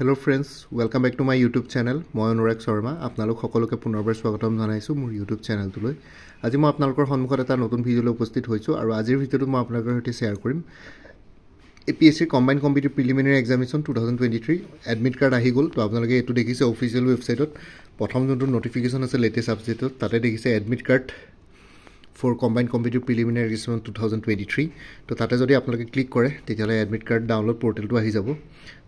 hello' friends welcome back to my YouTube channel মই অনুৰাগ শৰ্মা আপোনালোক সকলোকে পুনৰবাৰ স্বাগতম জনাইছোঁ মোৰ ইউটিউব চেনেলটোলৈ আজি মই আপোনালোকৰ সন্মুখত এটা নতুন ভিডিঅ'লৈ উপস্থিত হৈছোঁ আৰু আজিৰ ভিডিঅ'টো মই আপোনালোকৰ সৈতে শ্বেয়াৰ কৰিম এ পি এছ চিৰ combine competitive preliminary examination two thousand twenty three admit card আহি গ'ল ত' আপোনালোকে এইটো দেখিছে অফিচিয়েল ৱেবছাইটত প্ৰথম যোনটো নটিফিকেশ্যন আছে লেটেষ্ট আপডেটত তাতে দেখিছে admit card for combine competitive preliminary registration two thousand twenty three তো তাতে যদি আপোনালোকে ক্লিক কৰে তেতিয়াহ'লে এডমিট কাৰ্ড ডাউনলোড পৰ্টেলটো আহি যাব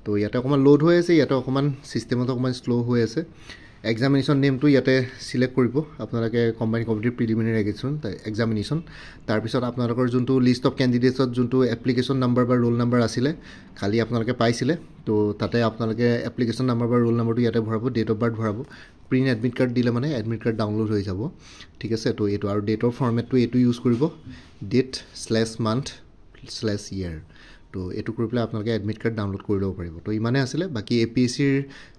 তো ইয়াতে অকণমান ল'ড হৈ আছে ইয়াতে অকণমান ছিষ্টেমত অকণমান শ্ল' হৈ আছে এক্সামিনেশ্যন নেমটো ইয়াতে ছিলেক্ট কৰিব আপোনালোকে কোম্পানী কমিটিৰ প্ৰিলিমিনেৰী এগেশ্যন এক্সামিনেশ্যন তাৰপিছত আপোনালোকৰ যোনটো লিষ্ট অফ কেণ্ডিডেটছত যোনটো এপ্লিকেশ্যন নাম্বাৰ বা ৰোল নাম্বাৰ আছিলে খালি আপোনালোকে পাইছিলে তো তাতে আপোনালোকে এপ্লিকেশ্যন নাম্বাৰ বা ৰোল নাম্বাৰটো ইয়াতে ভৰাব ডেট অফ বাৰ্থ ভৰাব প্ৰিণ্ট এডমিট কাৰ্ড দিলে মানে এডমিট কাৰ্ড ডাউনলোড হৈ যাব ঠিক আছে তো এইটো আৰু ডেটৰ ফৰ্মেটটো এইটো ইউজ কৰিব date slash month slash year তো এইটো কৰি পেলাই আপোনালোকে এডমিট কাৰ্ড ডাউনলোড কৰি ল'ব পাৰিব তো ইমানেই আছিলে বাকী এ পি এছ চিৰ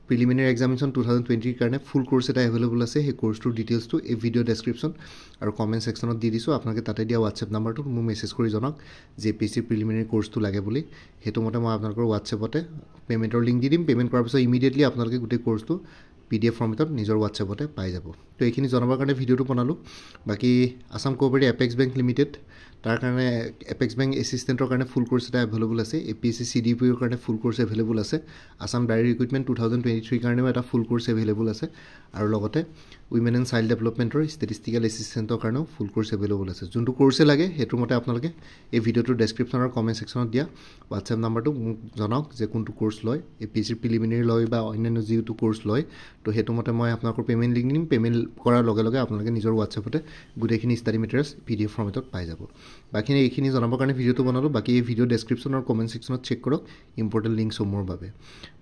প্ৰিলিমিনাৰী এক্সামিনেশ্যন টু থাউজেণ্ড টুৱেণ্টিৰ কাৰণে ফুল কোৰ্চ এটা এভেইলেবল আছে সেই ক'ৰ্চটোৰ ডিটেইলছটো এই ভিডিঅ' ডেছক্ৰিপশ্যন আৰু কমেণ্ট ছেকশ্যনত দি দিছোঁ আপোনালোকে তাতে দিয়া হোৱাটছএপ নাম্বাৰটোত মোক মেছেজ কৰি জনাওক যে এ পি এছ চিৰ প্ৰিলিমিনাৰী কৰ্চটো লাগে বুলি সেইটো মতে মই আপোনালোকৰ হোৱাটছএপতে পে'মেণ্টৰ লিংক দি দিম পে'মেণ্ট কৰাৰ পিছত ইমিডিয়েটলি আপোনালোকে গোটেই ক'ৰ্চটো পি ডি এফ ফৰ্মেটত নিজৰ হোৱাটছএপতে পাই যাব তো এইখিনি জনাবৰ কাৰণে ভিডিঅ'টো বনালোঁ বাকী Assam cooperative apex bank limited তাৰ কাৰণে এপেক্স বেংক এচিষ্টেণ্টৰ কাৰণে ফুল ক'ৰ্চ এটা এভেইলেবল আছে A P S C C D পিঅ'ৰ কাৰণে ফুল কৰ্চ এভেইলেবল আছে Assam diary recruitment two thousand twenty থ্ৰীৰ কাৰণেও এটা ফুল কোৰ্চ এভেইলেবল আছে আৰু লগতে উইমেন এণ্ড চাইল্ড ডেভেলপমেণ্টৰ ষ্টেটিষ্টিকেল এচিষ্টেণ্টৰ কাৰণেও ফুল ক'ৰ্চ এভেইলেবল আছে যোনটো কোৰ্চে লাগে সেইটো মতে আপোনালোকে এই ভিডিঅ'টোৰ ডেছক্ৰিপশ্যনৰ কমেণ্ট ছেকশ্যনত দিয়া হোৱাটছএপ নাম্বাৰটো মোক জনাওক যে কোনটো কোৰ্চ লয় A P S C preliminary লয় বা অন্যান্য যিটো কৰ্চ লয় তো সেইটো মতে মই আপোনালোকৰ পে'মেণ্ট লিংক দিম পে'মেণ্ট কৰাৰ লগে লগে আপোনালোকে নিজৰ হোৱাটছএপতে গোটেইখিনি study materials P D F ফৰ্মেটত পাই যাব বাকীখিনি এইখিনি জনাবৰ কাৰণে ভিডিঅ'টো বনালোঁ বাকী এই ভিডিঅ' ডেছক্ৰিপশ্যন আৰু কমেণ্ট ছেকশ্যনত চেক কৰক ইম্পৰ্টেণ্ট লিংকছসমূহৰ বাবে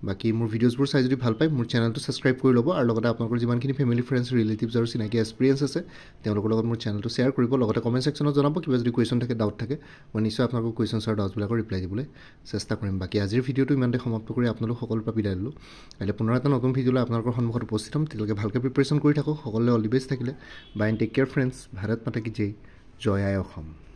বাকী মোৰ ভিডিঅ'জবোৰ চাই যদি ভাল পায় মোৰ চেনেলটো ছাবস্ক্ৰাইব কৰি ল'ব আৰু লগতে আপোনালোকৰ যিমানখিনি ফেমিলি ফ্ৰেণ্ডছ ৰিলেটিভছ আৰু চিনাকি এক্সপিৰিয়েঞ্চ আছে তেওঁলোকৰ লগত মোৰ চেনেলটো শ্বেয়াৰ কৰিব লগতে কমেণ্ট ছেকশ্যনত জনাব কিবা যদি কুৱেশ্যন থাকে ডাউট থাকে মই নিশ্চয় আপোনালোকৰ কুৱেশ্যনছ আৰু ডাউটবিলাকৰ ৰিপ্লাই দিবলৈ চেষ্টা কৰিম বাকী আজিৰ ভিডিঅ'টো ইমানতে সমাপ্ত কৰি আপোনালোক সকলোৰ পৰা বিদায় ল'লোঁ কাইলৈ পুনৰ এটা নতুন ভিডিঅ' লৈ আপোনালোকৰ সন্মুখত উপস্থিত হ'ম তেতিয়ালৈকে ভালকৈ প্ৰিপেৰেশ্যন কৰি থাকক সকলোৱে অলৱেজ থাকিলে bye and take care friends Bharat মাতা কি জয় জয় আই অসম